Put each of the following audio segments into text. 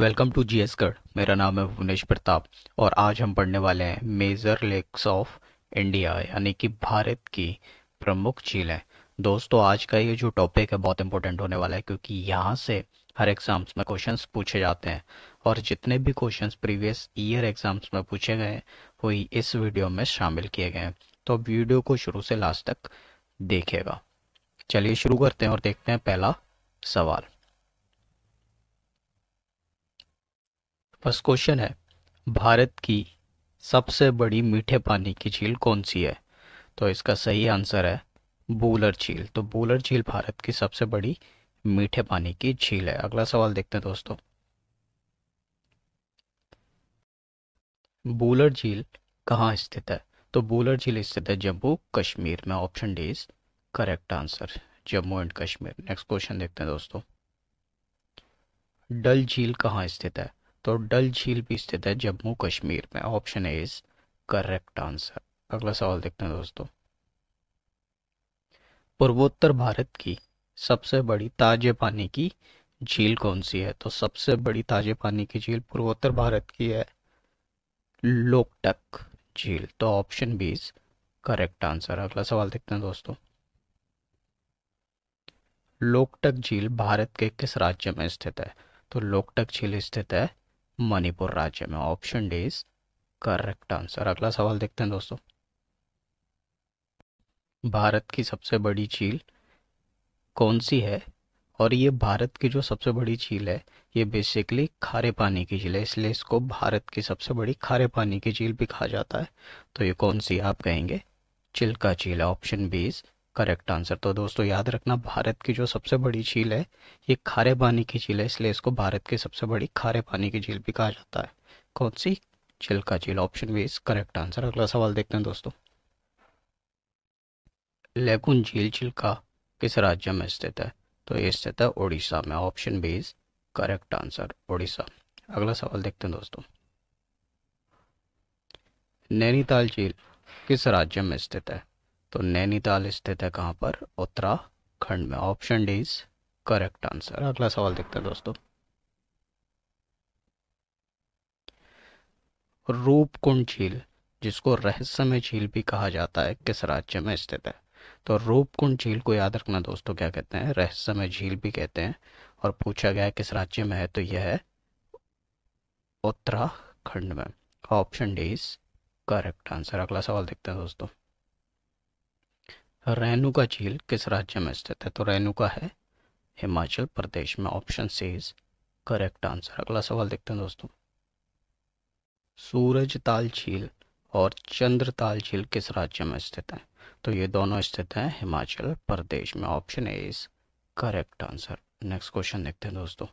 welcome to जी एसगढ़ मेरा नाम है भुवनेश प्रताप और आज हम पढ़ने वाले हैं मेजर लेक्स ऑफ इंडिया यानी कि भारत की प्रमुख झीलें दोस्तों आज का ये जो टॉपिक है बहुत इंपॉर्टेंट होने वाला है क्योंकि यहाँ से हर एग्जाम्स में क्वेश्चंस पूछे जाते हैं और जितने भी क्वेश्चंस प्रीवियस ईयर एग्जाम्स में पूछे गए हैं वो इस वीडियो में शामिल किए गए हैं तो अब वीडियो को शुरू से लास्ट तक देखिएगा चलिए शुरू करते हैं और देखते हैं पहला सवाल फर्स्ट क्वेश्चन है भारत की सबसे बड़ी मीठे पानी की झील कौन सी है तो इसका सही आंसर है बूलर झील तो बूलर झील भारत की सबसे बड़ी मीठे पानी की झील है अगला सवाल देखते हैं दोस्तों बूलर झील कहाँ स्थित है तो बूलर झील स्थित है जम्मू कश्मीर में option D is correct answer Jammu and Kashmir next question देखते हैं दोस्तों डल झील कहाँ स्थित है तो डल झील भी स्थित है जम्मू कश्मीर में option A is correct answer अगला सवाल देखते हैं दोस्तों पूर्वोत्तर भारत की सबसे बड़ी ताजे पानी की झील कौन सी है तो सबसे बड़ी ताजे पानी की झील पूर्वोत्तर भारत की है लोकटक झील तो option B is correct answer अगला सवाल देखते हैं दोस्तों लोकटक झील भारत के किस राज्य में स्थित है तो लोकटक झील स्थित है मणिपुर राज्य में option D is correct answer अगला सवाल देखते हैं दोस्तों भारत की सबसे बड़ी झील कौन सी है और ये भारत की जो सबसे बड़ी झील है ये बेसिकली खारे पानी की झील है इसलिए इसको भारत की सबसे बड़ी खारे पानी की झील भी कहा जाता है तो ये कौन सी आप कहेंगे चिल्का झील है option B is correct answer तो दोस्तों याद रखना भारत की जो सबसे बड़ी झील है ये खारे पानी की झील है इसलिए इसको भारत की सबसे बड़ी खारे पानी की झील भी कहा जाता है कौन सी चिल्का झील option B is correct answer अगला सवाल देखते हैं दोस्तों लेकुन झील चिल्का किस राज्य में स्थित है तो ये स्थित है उड़ीसा में option B is correct answer Orissa अगला सवाल देखते हैं दोस्तों नैनीताल झील किस राज्य में स्थित है तो नैनीताल स्थित है कहाँ पर उत्तराखंड में option D is correct answer अगला सवाल देखते हैं दोस्तों रूपकुंड झील जिसको रहस्यमय झील भी कहा जाता है किस राज्य में स्थित है तो रूपकुंड झील को याद रखना दोस्तों क्या कहते हैं रहस्यमय झील भी कहते हैं और पूछा गया है किस राज्य में है तो यह है उत्तराखंड में option D is correct answer अगला सवाल देखते हैं दोस्तों रेणुका झील किस राज्य में स्थित है तो रेणुका है हिमाचल प्रदेश में option C is correct answer अगला सवाल देखते हैं दोस्तों सूरज ताल झील और चंद्र ताल झील किस राज्य में स्थित है तो ये दोनों स्थित हैं हिमाचल प्रदेश में option A is correct answer next question देखते हैं दोस्तों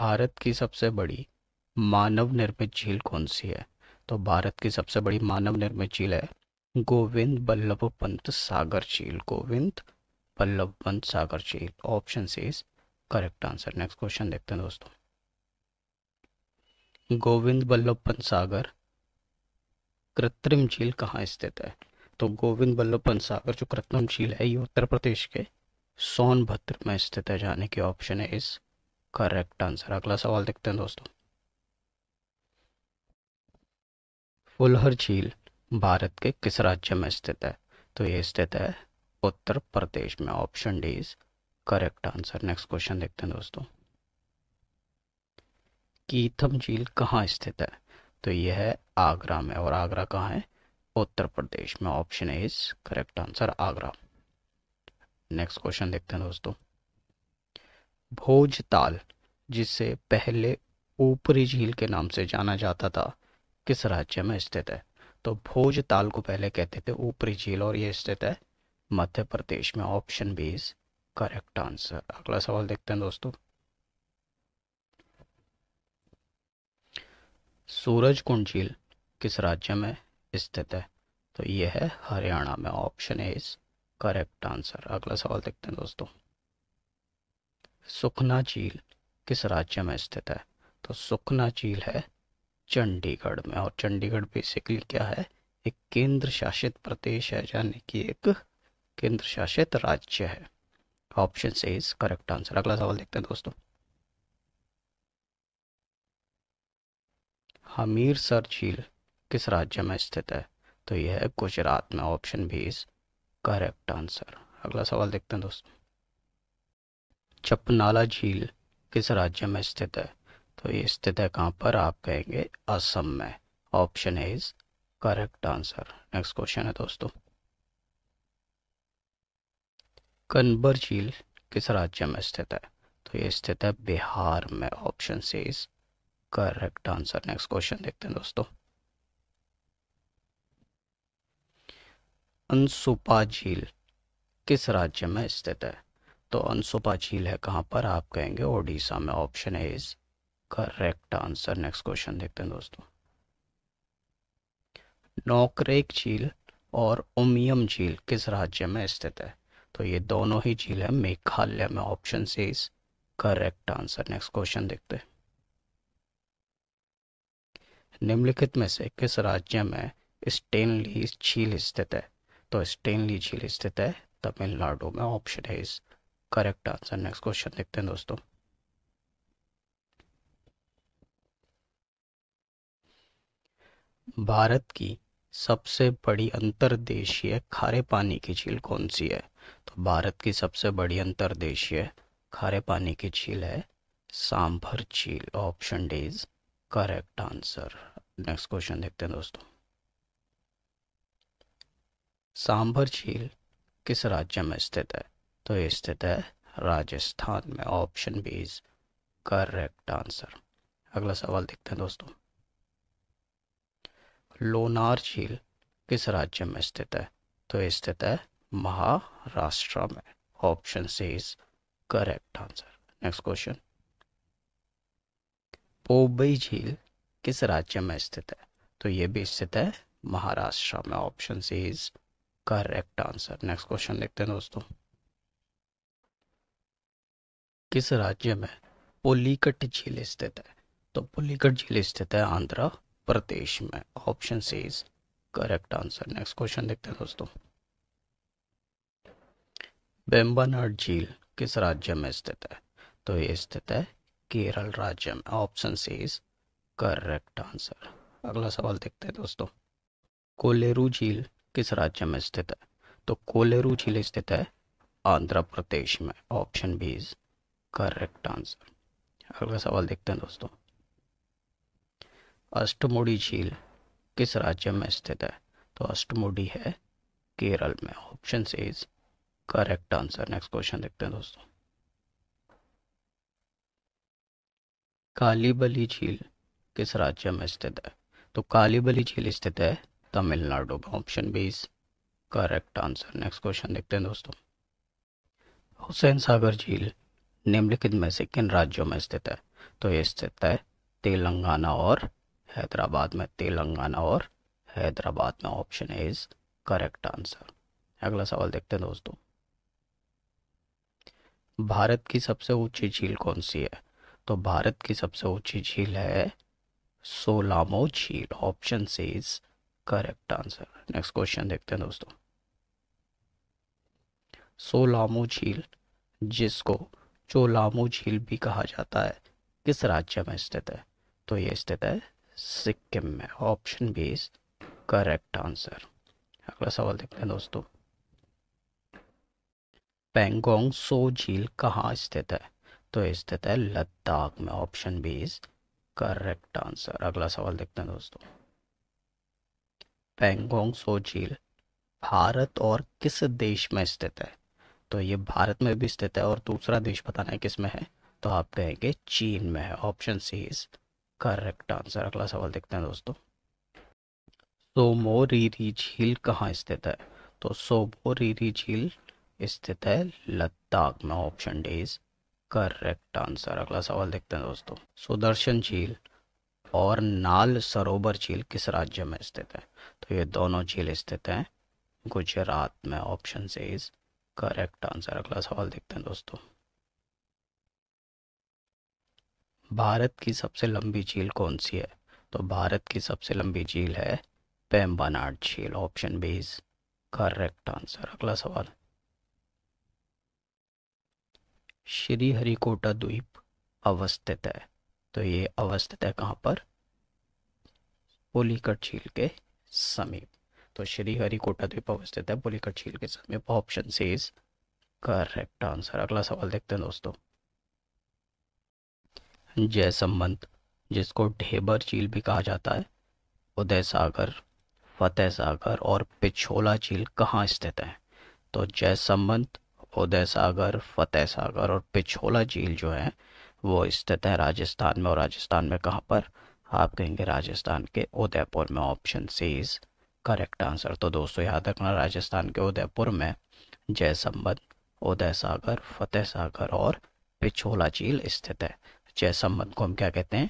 भारत की सबसे बड़ी मानव निर्मित झील कौन सी है तो भारत की सबसे बड़ी मानव निर्मित झील है गोविंद बल्लभ पंत सागर झील गोविंद बल्लभ पंत सागर झील option C is correct answer next question देखते हैं दोस्तों गोविंद बल्लभ पंत सागर कृत्रिम झील कहाँ स्थित है तो गोविंद बल्लभ पंत सागर जो कृत्रिम झील है ये उत्तर प्रदेश के सोनभद्र में स्थित है जाने की ऑप्शन है इस करेक्ट आंसर अगला सवाल देखते हैं दोस्तों फुलहर झील भारत के किस राज्य में स्थित है तो ये स्थित है उत्तर प्रदेश में option D is correct answer next question देखते हैं दोस्तों कीथम झील कहाँ स्थित है तो यह है आगरा में और आगरा कहाँ है उत्तर प्रदेश में option A is correct answer Agra next question देखते हैं दोस्तों भोज ताल जिसे पहले ऊपरी झील के नाम से जाना जाता था किस राज्य में स्थित है तो भोज ताल को पहले कहते थे ऊपरी झील और ये स्थित है मध्य प्रदेश में option B is correct answer अगला सवाल देखते हैं दोस्तों सूरज कुंड झील किस राज्य में स्थित है तो ये है हरियाणा में option A is correct answer अगला सवाल देखते हैं दोस्तों सुखना झील किस राज्य में स्थित है तो सुखना झील है चंडीगढ़ में और चंडीगढ़ बेसिकली क्या है एक केंद्र शासित प्रदेश है यानी कि एक केंद्र शासित राज्य है option C is correct answer अगला सवाल देखते हैं दोस्तों हमीर सर झील किस राज्य में स्थित है तो यह है गुजरात में option B is correct answer अगला सवाल देखते हैं दोस्तों चपनाला झील किस राज्य में स्थित है तो ये स्थित है कहाँ पर आप कहेंगे असम में option A is correct answer next question है दोस्तों कनबर झील किस राज्य में स्थित है तो ये स्थित है बिहार में option C is correct answer next question देखते हैं दोस्तों अनसुपा झील किस राज्य में स्थित है तो अनसुपा झील है कहाँ पर आप कहेंगे ओडिशा में option A is correct answer next question देखते हैं दोस्तों नौकरेक झील और उमियम झील किस राज्य में स्थित है तो ये दोनों ही झील है मेघालय में option C is correct answer next question देखते हैं निम्नलिखित में से किस राज्य में स्टेनली झील स्थित है तो स्टेनली झील स्थित है तमिलनाडु में ऑप्शन है इस करेक्ट आंसर नेक्स्ट क्वेश्चन देखते हैं दोस्तों भारत की सबसे बड़ी अंतरदेशीय खारे पानी की झील कौन सी है तो भारत की सबसे बड़ी अंतरदेशीय खारे पानी की झील है सांभर झील option D is correct answer next question देखते हैं दोस्तों सांभर झील किस राज्य में स्थित है तो ये स्थित है राजस्थान में option B is correct answer अगला सवाल देखते हैं दोस्तों लोनार झील किस राज्य में स्थित है तो स्थित है महाराष्ट्र में option C is correct answer next question Powai झील किस राज्य में स्थित है तो ये भी स्थित है महाराष्ट्र में option C is correct answer next question देखते हैं दोस्तों किस राज्य में पोलिकट झील स्थित है तो पुलिकट झील स्थित है आंध्र प्रदेश में option C is correct answer next question देखते हैं दोस्तों बेम्बानाड झील किस राज्य में स्थित है तो ये स्थित है केरल राज्य में option C is correct answer अगला सवाल देखते हैं दोस्तों कोलेरू झील किस राज्य में स्थित है तो कोलेरू झील स्थित है आंध्र प्रदेश में option B is correct answer अगला सवाल देखते हैं दोस्तों अष्टमुड़ी झील किस राज्य में स्थित है तो अष्टमुडी है केरल में option C is correct answer next question देखते हैं दोस्तों कालीबली झील किस राज्य में स्थित है तो कालीबली झील स्थित है तमिलनाडु में option B is correct answer next question देखते हैं दोस्तों हुसैन सागर झील निम्नलिखित में से किन राज्यों में स्थित है तो ये स्थित है तेलंगाना और हैदराबाद में तेलंगाना और हैदराबाद में option A is correct answer अगला सवाल देखते हैं दोस्तों भारत की सबसे ऊंची झील कौन सी है तो भारत की सबसे ऊंची झील है सोलामो झील option C is correct answer next question देखते हैं दोस्तों सोलामो झील जिसको चोलामो झील भी कहा जाता है किस राज्य में स्थित है तो ये स्थित है सिक्किम में option B is correct answer अगला सवाल देखते हैं दोस्तों पेंगोंग सो झील कहाँ स्थित है तो स्थित है लद्दाख में option B is correct answer अगला सवाल देखते हैं दोस्तों पेंगोंग सो झील भारत और किस देश में स्थित है तो ये भारत में भी स्थित है और दूसरा देश बताना है किस में है तो आप कहेंगे चीन में है option C is correct answer अगला सवाल देखते हैं दोस्तों सोमोरीरी झील कहाँ स्थित है तो सोमोरीरी झील स्थित है लद्दाख में option D is correct answer अगला सवाल देखते हैं दोस्तों सुदर्शन झील और नाल सरोवर झील किस राज्य में स्थित है तो ये दोनों झील स्थित हैं गुजरात में option C is correct answer अगला सवाल देखते हैं दोस्तों भारत की सबसे लंबी झील कौन सी है तो भारत की सबसे लंबी झील है पेम्बानाड झील option B is correct answer अगला सवाल श्री हरिकोटा द्वीप अवस्थित है तो ये अवस्थित है कहाँ पर पोलीकट झील के समीप तो श्री हरिकोटा द्वीप अवस्थित है पोलीकट झील के समीप option C is correct answer अगला सवाल देखते हैं दोस्तों जयसंबंत जिसको ढेबर झील भी कहा जाता है उदय सागर फतेह सागर और पिछोला झील कहाँ स्थित है तो जयसंबंत उदय सागर फतेह सागर और पिछोला झील जो है वो स्थित है राजस्थान में और राजस्थान में कहाँ पर आप कहेंगे राजस्थान के उदयपुर में option C is correct answer तो दोस्तों याद रखना राजस्थान के उदयपुर में जयसंबंत उदय सागर फतेह सागर और पिछोला झील स्थित है संबंध को हम क्या कहते हैं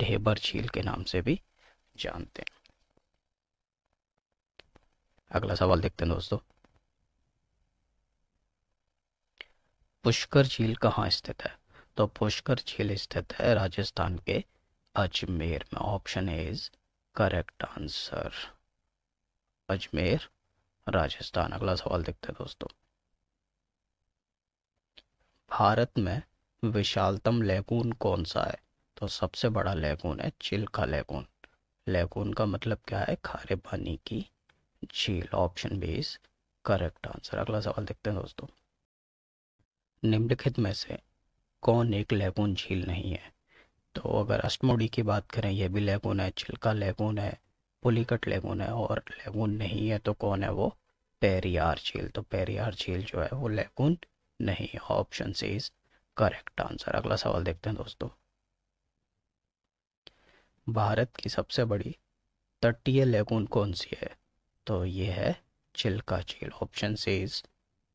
ढेबर झील के नाम से भी जानते हैं अगला सवाल देखते हैं दोस्तों पुष्कर झील कहाँ स्थित है तो पुष्कर झील स्थित है राजस्थान के अजमेर में option A is correct answer Ajmer Rajasthan अगला सवाल देखते हैं दोस्तों भारत में विशालतम लेकून कौन सा है तो सबसे बड़ा लेकून है चिल्का लेकून लेकून का मतलब क्या है खारे पानी की झील option B is correct answer अगला सवाल देखते हैं दोस्तों निम्नलिखित में से कौन एक लेकून झील नहीं है तो अगर अष्टमोड़ी की बात करें यह भी लेकून है छिलका लेकून है पुलिकट लैगून है और लैगून नहीं है तो कौन है वो पेरियार झील तो पेरियार झील जो है वो लेकून नहीं है option C is correct answer अगला सवाल देखते हैं दोस्तों भारत की सबसे बड़ी तटीय लेगून कौन सी है तो ये है चिल्का झील option C is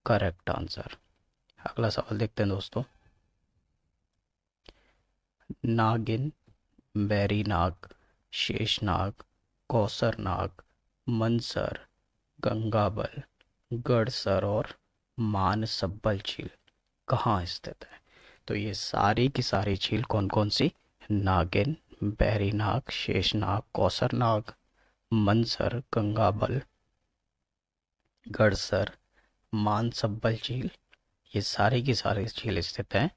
correct answer अगला सवाल देखते हैं दोस्तों नागिन बैरी नाग शेष नाग कौसर नाग मनसर गंगाबल गढ़सर और मानसब्बल झील कहाँ स्थित है तो ये सारी की सारी झील कौन कौन सी नागिन बैरी नाग शेषनाग कौसर नाग मनसर गंगाबल गढ़सर मानसब्बल झील ये सारी की सारी झील स्थित हैं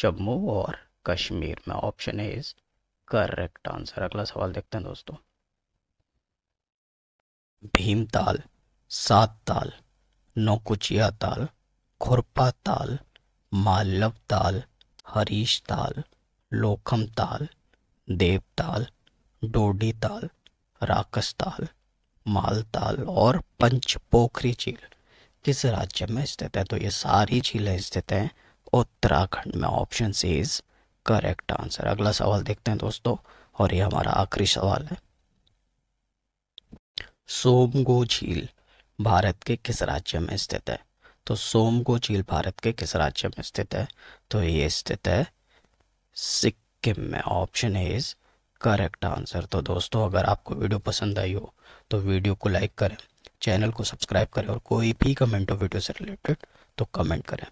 जम्मू और कश्मीर में option A is correct answer अगला सवाल देखते हैं दोस्तों भीमताल सात ताल नौकुचिया ताल खुरपा ताल मालव ताल हरीश ताल लोखम ताल देवताल डोडी ताल राकस ताल माल ताल और पंच पोखरी झील किस राज्य में स्थित है तो ये सारी झीलें स्थित हैं उत्तराखंड में option C is correct answer अगला सवाल देखते हैं दोस्तों और ये हमारा आखिरी सवाल है सोमगो झील भारत के किस राज्य में स्थित है तो सोमगो झील भारत के किस राज्य में स्थित है तो ये स्थित है सिक्किम में ऑप्शन है इज करेक्ट आंसर तो दोस्तों अगर आपको वीडियो पसंद आई हो तो वीडियो को लाइक करें चैनल को सब्सक्राइब करें और कोई भी कमेंट हो वीडियो से रिलेटेड तो कमेंट करें